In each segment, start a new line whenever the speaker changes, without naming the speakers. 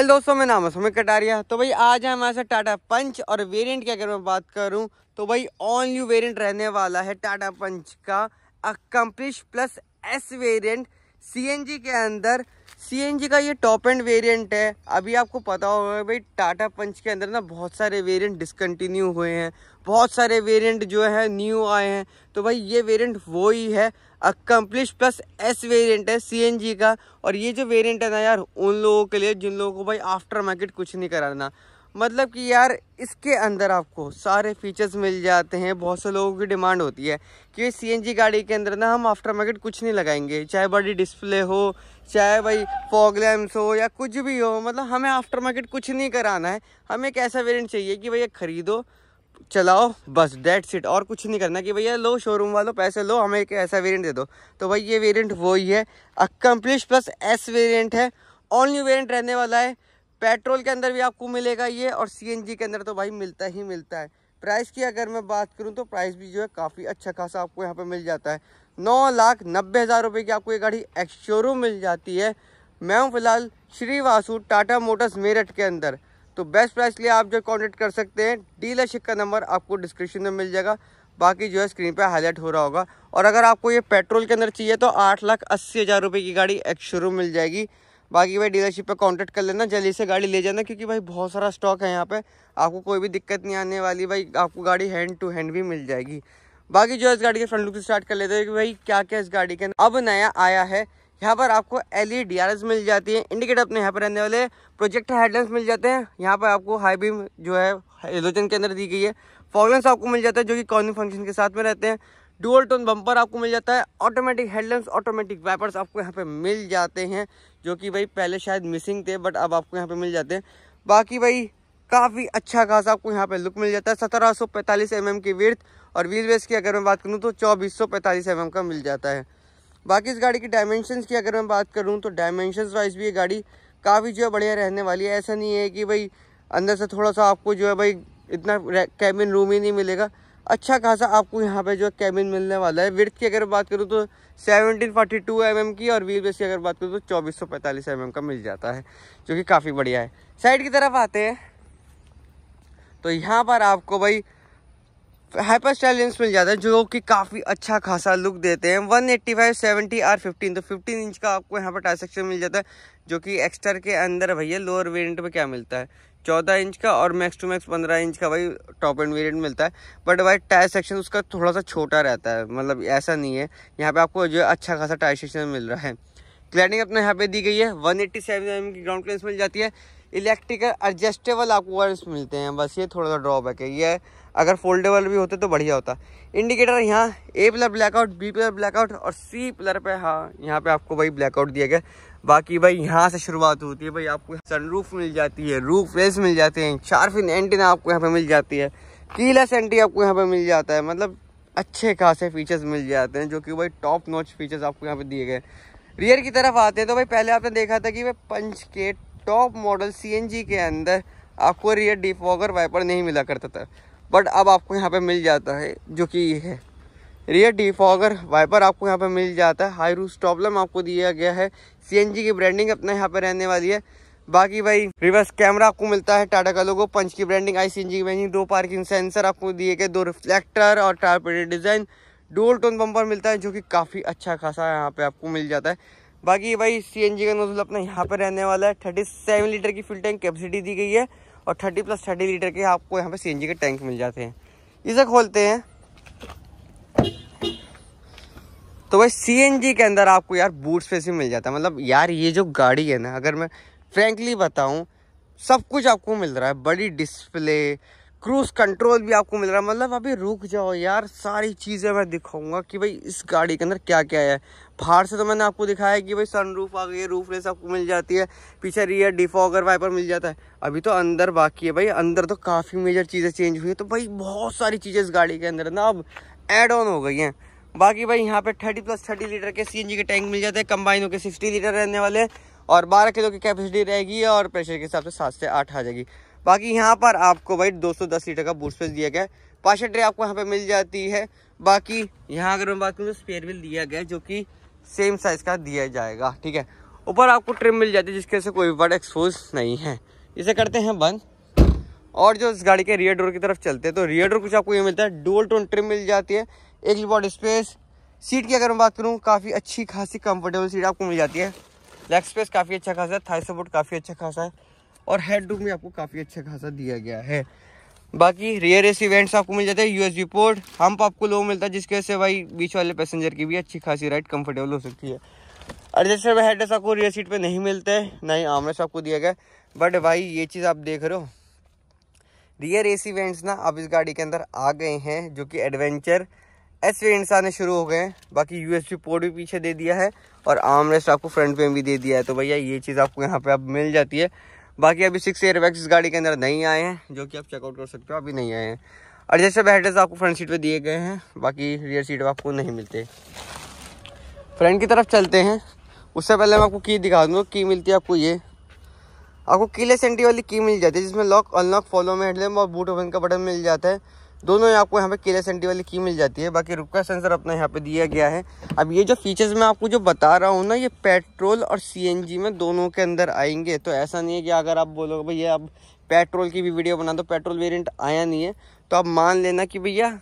hello दोस्तों मैं नाम है सुमित कटारिया तो भाई आज है हमारे साथ टाटा पंच और वेरिएंट की अगर मैं बात करूं तो भाई ऑन यू वेरिएंट रहने वाला है टाटा पंच का accomplished plus S variant CNG के अंदर सी का ये टॉप एंड वेरिएंट है अभी आपको पता होगा भाई टाटा पंच के अंदर ना बहुत सारे वेरिएंट डिसकंटिन्यू हुए हैं बहुत सारे वेरिएंट जो है न्यू आए हैं तो भाई ये वेरिएंट वो ही है अकम्पलिश प्लस एस वेरिएंट है सी का और ये जो वेरिएंट है ना यार उन लोगों के लिए जिन लोगों को भाई आफ्टर मार्केट कुछ नहीं कराना मतलब कि यार इसके अंदर आपको सारे फीचर्स मिल जाते हैं बहुत से लोगों की डिमांड होती है कि सी गाड़ी के अंदर ना हम आफ्टर मार्केट कुछ नहीं लगाएंगे चाहे बड़ी डिस्प्ले हो चाहे भाई फॉग हो या कुछ भी हो मतलब हमें आफ्टर मार्केट कुछ नहीं कराना है हमें एक ऐसा वेरियंट चाहिए कि भैया ख़रीदो चलाओ बस डेट सीट और कुछ नहीं करना कि भैया लो शोरूम वालों पैसे लो हमें एक ऐसा वेरियंट दे दो तो भाई ये वेरियंट वही है अकम्प्लिश प्लस एस वेरियंट है ऑल न्यू वेरियंट रहने वाला है पेट्रोल के अंदर भी आपको मिलेगा ये और सीएनजी के अंदर तो भाई मिलता ही मिलता है प्राइस की अगर मैं बात करूं तो प्राइस भी जो है काफ़ी अच्छा खासा आपको यहाँ पे मिल जाता है नौ लाख नब्बे हज़ार रुपये की आपको ये गाड़ी एक्शोरू मिल जाती है मैं हूँ फिलहाल श्रीवासु टाटा मोटर्स मेरठ के अंदर तो बेस्ट प्राइस के लिए आप जो कॉन्टेक्ट कर सकते हैं डीलरशिप का नंबर आपको डिस्क्रिप्शन में मिल जाएगा बाकी जो है स्क्रीन पे हाईलाइट हो रहा होगा और अगर आपको ये पेट्रोल के अंदर चाहिए तो आठ लाख अस्सी हज़ार रुपये की गाड़ी एक्स शोरूम मिल जाएगी बाकी भाई डीलरशिप पे कांटेक्ट कर लेना जल्दी से गाड़ी ले जाना क्योंकि भाई बहुत सारा स्टॉक है यहाँ पे आपको कोई भी दिक्कत नहीं आने वाली भाई आपको गाड़ी हैंड टू हैंड भी मिल जाएगी बाकी जो इस गाड़ी के फ्रंट लुक से स्टार्ट कर लेते हैं कि भाई क्या क्या इस गाड़ी के अब नया आया है यहाँ पर आपको एल ई मिल जाती है इंडिकेटर अपने यहाँ पर रहने वाले प्रोजेक्टर हेडलाइट्स मिल जाते हैं यहाँ पर आपको हाई बीम जो है हेलोजन के अंदर दी गई है फॉगलेंस आपको मिल जाता है जो कि कॉर्निंग फंक्शन के साथ में रहते हैं डुअल टोन बम्पर आपको मिल जाता है ऑटोमेटिक हेडलाइट्स ऑटोमेटिक वाइपर्स आपको यहाँ पे मिल जाते हैं जो कि भाई पहले शायद मिसिंग थे बट अब आपको यहाँ पे मिल जाते हैं बाकी भाई काफ़ी अच्छा खासा आपको यहाँ पे लुक मिल जाता है सत्रह सौ पैंतालीस एम एम की विर्थ और व्हील बेस की अगर मैं बात करूँ तो चौबीस सौ पैंतालीस एम एम का मिल जाता है बाकी इस गाड़ी की डायमेंशन की अगर मैं बात करूँ तो डायमेंशन वाइज भी ये गाड़ी काफ़ी जो है बढ़िया रहने वाली है ऐसा नहीं है कि भाई अंदर से थोड़ा सा आपको जो है भाई इतना कैबिन रूम ही नहीं मिलेगा अच्छा खासा आपको यहाँ पे जो कैबिन मिलने वाला है विर्थ की अगर बात करूँ तो 1742 एम की और व्हील बेस की अगर बात करूँ तो 2445 एमएम का मिल जाता है जो कि काफ़ी बढ़िया है साइड की तरफ आते हैं तो यहाँ पर आपको भाई अच्छा तो हाइपर स्टाइलेंस मिल जाता है जो कि काफ़ी अच्छा खासा लुक देते हैं one eighty five seventy R fifteen तो फिफ्टीन इंच का आपको यहाँ पर टाइसेक्शन मिल जाता है जो कि एक्स्टर के अंदर भैया लोअर वेरियंट में क्या मिलता है चौदह इंच का और मैक्स टू मैक्स पंद्रह इंच का भाई टॉप एंड वेरियंट मिलता है बट भाई टायर सेक्शन उसका थोड़ा सा छोटा रहता है मतलब ऐसा नहीं है यहाँ पे आपको जो अच्छा खासा टायर सेक्शन मिल रहा है क्लैडिंग अपने यहाँ पे दी गई है वन एट्टी mm की ग्राउंड क्लियरेंस मिल जाती है इलेक्ट्रिकल एडजस्टेबल आपको मिलते हैं बस ये थोड़ा सा ड्रॉबैक है ये अगर फोल्डेबल भी होते तो बढ़िया होता इंडिकेटर यहाँ A pillar blackout B pillar blackout और सी प्लर पे हाँ यहाँ पे आपको भाई ब्लैकआउट दिया गया बाकी भाई यहाँ से शुरुआत होती है भाई आपको सनरूफ मिल जाती है रूफ रेस मिल जाते हैं शार्फिन एंटीना आपको यहाँ पे मिल जाती है कीलेस एंटी आपको यहाँ पे मिल जाता है मतलब अच्छे खासे फीचर्स मिल जाते हैं जो कि भाई टॉप नॉच फीचर्स आपको यहाँ पे दिए गए रियर की तरफ आते हैं तो भाई पहले आपने देखा था कि भाई पंच के टॉप मॉडल सी के अंदर आपको रियर डिफॉगर वाइपर नहीं मिला करता था बट अब आपको यहाँ पे मिल जाता है जो कि ये है रियर डिफॉगर वाइपर आपको यहाँ पे मिल जाता है हाई रूस प्रॉब्लम आपको दिया गया है सी की ब्रांडिंग अपने यहाँ पे रहने वाली है बाकी भाई रिवर्स कैमरा आपको मिलता है टाटा का लोगो पंच की ब्रांडिंग आई की ब्रांडिंग दो पार्किंग सेंसर आपको दिए गए दो रिफ्लेक्टर और torpedo design dual tone bumper मिलता है जो कि काफ़ी अच्छा खासा यहाँ पे आपको मिल जाता है बाकी भाई सी का नोजल अपना यहाँ पर रहने वाला है थर्टी सेवन लीटर की फिल्टिंग कैपेसिटी दी गई है और थर्टी प्लस थर्टी लीटर के आपको यहाँ पे सी के टैंक मिल जाते हैं इसे खोलते हैं तो भाई सी के अंदर आपको यार बूट स्पेस भी मिल जाता है मतलब यार ये जो गाड़ी है ना अगर मैं फ्रेंकली बताऊँ सब कुछ आपको मिल रहा है बड़ी डिस्प्ले क्रूज कंट्रोल भी आपको मिल रहा है मतलब अभी रुक जाओ यार सारी चीज़ें मैं दिखाऊंगा कि भाई इस गाड़ी के अंदर क्या क्या है बाहर से तो मैंने आपको दिखाया कि भाई सनरूफ आ गई है रूफ रेस आपको मिल जाती है पीछे रियर डिफॉगर वाइपर मिल जाता है अभी तो अंदर बाकी है भाई अंदर तो काफ़ी मेजर चीज़ें चेंज हुई है तो भाई बहुत सारी चीज़ें इस गाड़ी के अंदर ना अब एड ऑन हो गई हैं बाकी भाई यहाँ पर थर्टी प्लस थर्टी लीटर के सी के टैंक मिल जाते हैं कंबाइन होकर सिक्सटी लीटर रहने वाले और 12 किलो की कैपेसिटी रहेगी और प्रेशर के हिसाब से सात से आठ आ जाएगी बाकी यहाँ पर आपको भाई 210 लीटर का बूट स्पेस दिया गया है पाशा ट्रे आपको यहाँ पे मिल जाती है बाकी यहाँ अगर मैं बात करूँ तो स्पेयर व्हील दिया गया है जो कि सेम साइज़ का दिया जाएगा ठीक है ऊपर आपको ट्रिम मिल जाती है जिसके से कोई बड़ा एक्सपोज नहीं है इसे करते हैं बंद और जो इस गाड़ी के रियर डोर की तरफ चलते हैं तो रियर डोर कुछ आपको ये मिलता है डोल टोन ट्रिम मिल जाती है एक बॉडी स्पेस सीट की अगर मैं बात करूँ काफ़ी अच्छी खासी कंफर्टेबल सीट आपको मिल जाती है लेग स्पेस काफ़ी अच्छा खासा है थाई सपोर्ट काफ़ी अच्छा खासा है और हेड रूम भी आपको काफ़ी अच्छा खासा दिया गया है बाकी रियर एस इवेंट्स आपको मिल जाते हैं यू जी पोर्ट हम्प आपको लो मिलता है जिसकी वजह से भाई बीच वाले पैसेंजर की भी अच्छी खासी राइड कंफर्टेबल हो सकती है एडजस्टेबल हेड आपको रियर सीट पे नहीं मिलते हैं ना ही आमरेस आपको दिया गया बट भाई ये चीज़ आप देख रहे हो रियर एसी वेंट्स ना आप इस गाड़ी के अंदर आ गए हैं जो कि एडवेंचर एस इवेंट्स आने शुरू हो गए हैं बाकी यू पोर्ट भी पीछे दे दिया है और आमरेस आपको फ्रंट पे भी दे दिया है तो भैया ये चीज़ आपको यहाँ पर अब मिल जाती है बाकी अभी सिक्स एयर बैग्स इस गाड़ी के अंदर नहीं आए हैं जो कि आप चेकआउट कर सकते हो अभी नहीं आए हैं और जैसे बैटर्स आपको फ्रंट सीट पर दिए गए हैं बाकी रियर सीट पर आपको नहीं मिलते फ्रंट की तरफ चलते हैं उससे पहले मैं आपको की दिखा दूँगा की मिलती है आपको ये आपको कीले सेंटी वाली की मिल जाती है जिसमें lock unlock follow me headlamp और बूट ओपन का बटन मिल जाता है दोनों ही आपको यहाँ पे केले सेंटी वाली की मिल जाती है बाकी रुक का सेंसर अपना यहाँ पे दिया गया है अब ये जो फीचर्स मैं आपको जो बता रहा हूँ ना ये पेट्रोल और सीएनजी में दोनों के अंदर आएंगे तो ऐसा नहीं है कि अगर आप बोलोगे भैया अब पेट्रोल की भी वीडियो बना दो पेट्रोल वेरियंट आया नहीं है तो आप मान लेना कि भैया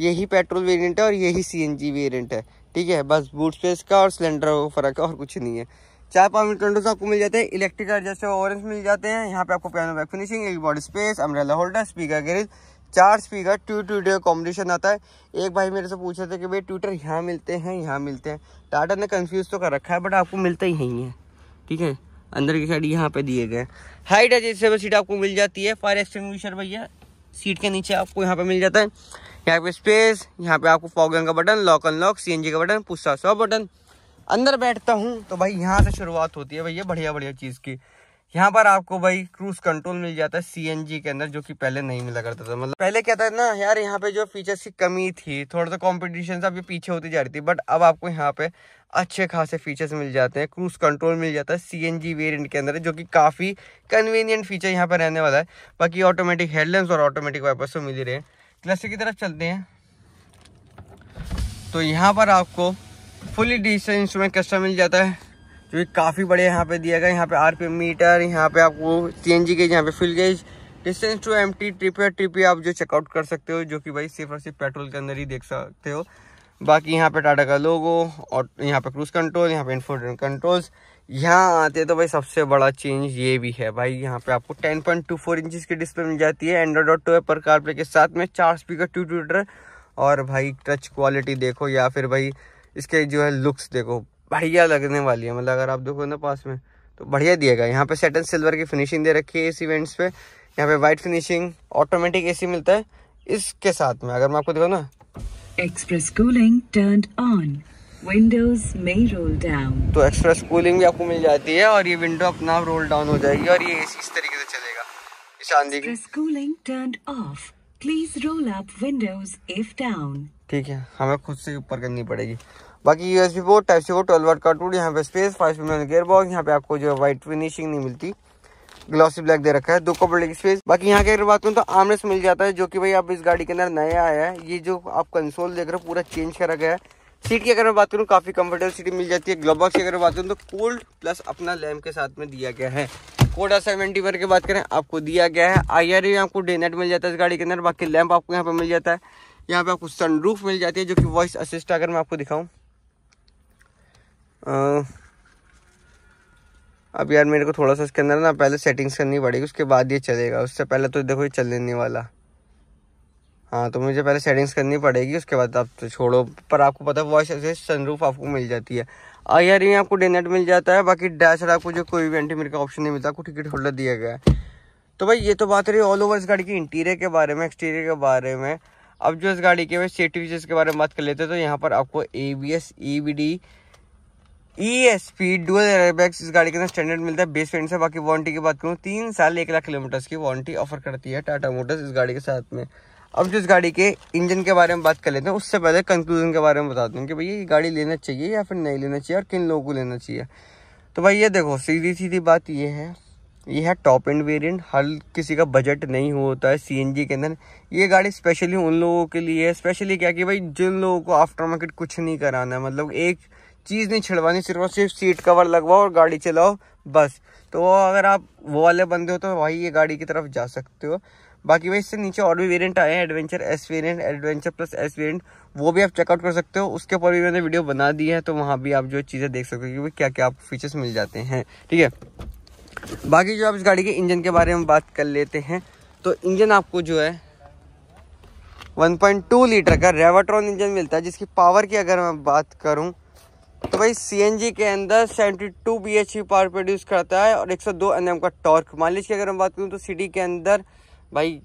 यही पेट्रोल वेरियंट है और यही सी एन है ठीक है बस बूट स्पेस का और सिलेंडर का फ़र्क है और कुछ नहीं है चार पाँच विंडोज आपको मिल जाते हैं इलेक्ट्रिक जैसे ऑरेंज मिल जाते हैं यहाँ पे आपको पियानो बैक फिनिशिंग एक body space umbrella holder speaker grill चार स्पीकर टू ट्विटर कॉम्बिनेशन आता है एक भाई मेरे से पूछ रहे थे कि भाई ट्विटर यहाँ मिलते हैं यहाँ मिलते हैं टाटा ने कन्फ्यूज़ तो कर रखा है बट आपको मिलता ही यहीं है ठीक है अंदर की साइड यहाँ पे दिए गए हाइट है जैसे सीट आपको मिल जाती है फायर एक्सटिंग भैया सीट के नीचे आपको यहाँ पे मिल जाता है यहाँ पे स्पेस यहाँ पे आपको फॉगन का बटन लॉक अनलॉक सी का बटन पुस्सा सौ बटन अंदर बैठता हूँ तो भाई यहाँ से शुरुआत होती है भैया बढ़िया बढ़िया चीज़ की यहाँ पर आपको भाई क्रूज कंट्रोल मिल जाता है सी के अंदर जो कि पहले नहीं मिला करता था मतलब पहले क्या था ना यार यहाँ पे जो फीचर्स की कमी थी थोड़ा सा कॉम्पिटिशन से पीछे होती जा रही थी बट अब आपको यहाँ पे अच्छे खासे फीचर्स मिल जाते हैं क्रूज कंट्रोल मिल जाता है सीएनजी वेरिएंट के अंदर जो कि काफ़ी कन्वीनियंट फीचर यहाँ पर रहने वाला है बाकी ऑटोमेटिक हेडलाइंस और ऑटोमेटिक वाइपर्स तो मिल ही रहे हैं क्लस्टर की तरफ चलते हैं तो यहाँ पर आपको फुली डिजिटल इंस्ट्रूमेंट कस्टम मिल जाता है जो तो कि काफ़ी बड़े यहाँ पे दिया गया यहाँ पे आर मीटर यहाँ पे आपको सी गेज यहाँ पे fuel gauge distance to empty trip या ट्रिप आप जो चेकआउट कर सकते हो जो कि भाई सिर्फ और सिर्फ पेट्रोल के अंदर ही देख सकते हो बाकी यहाँ पे टाटा का लोगो और यहाँ पे क्रूज कंट्रोल यहाँ पे इन्फोटेन कंट्रोल्स यहाँ आते हैं तो भाई सबसे बड़ा चेंज ये भी है भाई यहाँ पे आपको 10.24 पॉइंट टू फोर की डिस्प्ले मिल जाती है एंड्रॉड डॉट टू पर कारप्ले के साथ में चार स्पीकर टू ट्विटर और भाई टच क्वालिटी देखो या फिर भाई इसके जो है लुक्स देखो बढ़िया लगने वाली है मतलब अगर आप देखो ना पास में तो बढ़िया दिएगा यहाँ पे सेटन सिल्वर की फिनिशिंग दे रखी है इस इवेंट्स पे यहाँ पे वाइट फिनिशिंग ऑटोमेटिक एसी मिलता है इसके साथ में अगर मैं आपको दिखाऊँ ना express cooling turn on windows में रोल डाउन तो एक्सप्रेस कूलिंग भी आपको मिल जाती है और ये विंडो अपना रोल डाउन हो जाएगी और ये एसी इस तरीके से चलेगा cooling turn off please roll up windows if down ठीक है हमें खुद से ऊपर करनी पड़ेगी बाकी U S B board type C board twelve watt का टूट यहाँ पे space five speed gear box यहाँ पे आपको जो है वाइट फिनिशिंग नहीं मिलती ग्लॉसी ब्लैक दे रखा है दो कपड़े की स्पेस बाकी यहाँ की अगर बात करूँ तो आमरेस मिल जाता है जो कि भाई आप इस गाड़ी के अंदर नया आया है ये जो आप कंसोल देख रहे हो पूरा चेंज करा गया है सीट की अगर मैं बात करूँ काफ़ी कंफर्टेबल सीट मिल जाती है ग्लोबॉक्स की अगर बात करूँ तो कोल्ड प्लस अपना लैम्प के साथ में दिया गया है कोडा सेवेंटी वर की बात करें आपको दिया गया है आई आर आपको डेनेट मिल जाता है इस गाड़ी के अंदर बाकी लैम्प आपको यहाँ पर मिल जाता है यहाँ पे आपको सनरूफ मिल जाती है जो कि वॉइस असिस्ट अगर मैं आपको दिखाऊँ अब यार मेरे को थोड़ा सा इसके अंदर ना पहले सेटिंग्स करनी पड़ेगी उसके बाद ये चलेगा उससे पहले तो देखो ये चलने नहीं वाला हाँ तो मुझे पहले सेटिंग्स करनी पड़ेगी उसके बाद आप तो छोड़ो पर आपको पता है वॉइस ऐसे सनरूफ आपको मिल जाती है आई आर ही आपको डेनेट मिल जाता है बाकी डैश आपको जो कोई भी मेरे का ऑप्शन नहीं मिलता आपको टिकट होल्डर दिया गया है तो भाई ये तो बात रही ऑल ओवर इस गाड़ी की इंटीरियर के बारे में एक्सटीरियर के बारे में अब जो इस गाड़ी के सेफ्टी फीचर्स के बारे में बात कर लेते हैं तो यहाँ पर आपको A B S E B D E S P dual airbags इस गाड़ी के अंदर स्टैंडर्ड मिलता है बेस वेरिएंट से बाकी वारंटी की बात करूँ तीन साल एक लाख किलोमीटर्स की वारंटी ऑफर करती है टाटा मोटर्स इस गाड़ी के साथ में अब जो इस गाड़ी के इंजन के बारे में बात कर लेते हैं उससे पहले कंक्लूजन के बारे में बताते हैं कि भैया ये गाड़ी लेना चाहिए या फिर नहीं लेना चाहिए और किन लोगों को लेना चाहिए तो भाई ये देखो सीधी सीधी बात ये है ये है टॉप एंड वेरियंट हर किसी का बजट नहीं होता है सी के अंदर ये गाड़ी स्पेशली उन लोगों के लिए है स्पेशली क्या कि भाई जिन लोगों को आफ्टर मार्केट कुछ नहीं कराना है मतलब एक चीज़ नहीं छिड़वानी सिर्फ और सिर्फ सीट कवर लगवाओ और गाड़ी चलाओ बस तो अगर आप वो वाले बंदे हो तो भाई ये गाड़ी की तरफ जा सकते हो बाकी भाई इससे नीचे और भी वेरिएंट आए हैं adventure S variant adventure plus S variant वो भी आप चेकआउट कर सकते हो उसके ऊपर भी मैंने वीडियो बना दी है तो वहाँ भी आप जो चीज़ें देख सकते हो कि क्या क्या आपको फीचर्स मिल जाते हैं ठीक है बाकी जो आप इस गाड़ी के इंजन के बारे में बात कर लेते हैं तो इंजन आपको जो है 1.2 लीटर का रेवाट्रॉन इंजन मिलता है जिसकी पावर की अगर मैं बात करूं तो भाई सी के अंदर 72 two B H power produce करता है और 102 सौ एम का टॉर्क माइलेज की अगर हम बात करूँ तो सिटी के अंदर भाई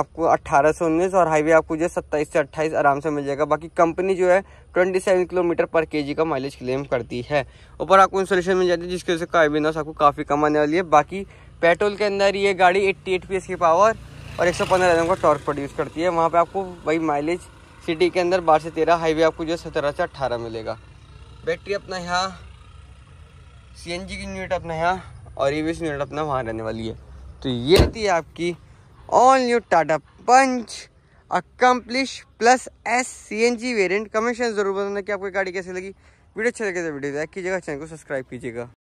आपको अट्ठारह से उन्नीस और हाईवे आपको जो है सत्ताईस से अट्ठाईस आराम से मिल जाएगा बाकी कंपनी जो है twenty seven kilometre per KG का माइलेज क्लेम करती है ऊपर आपको इंस्टॉलेशन मिल जाती है जिसकी वजह से काबिनस आपको काफ़ी कम आने वाली है बाकी पेट्रोल के अंदर ये गाड़ी एट्टी एट की पावर और एक सौ पंद्रह का टॉर्क प्रोड्यूस करती है वहाँ पर आपको भाई माइलेज सिटी के अंदर बारह से तेरह हाईवे आपको जो है सत्रह से अट्ठारह मिलेगा बैटरी अपना यहाँ सी एन जी की यूनिट अपना यहाँ और ई वी यूनिट अपना वहाँ रहने वाली है तो ये थी आपकी all new Tata Punch accomplished plus S C N G variant comment ज़रूर बताना कि आपको गाड़ी कैसी लगी वीडियो अच्छी लगे तो वीडियो लाइक कीजिएगा चैनल को सब्सक्राइब कीजिएगा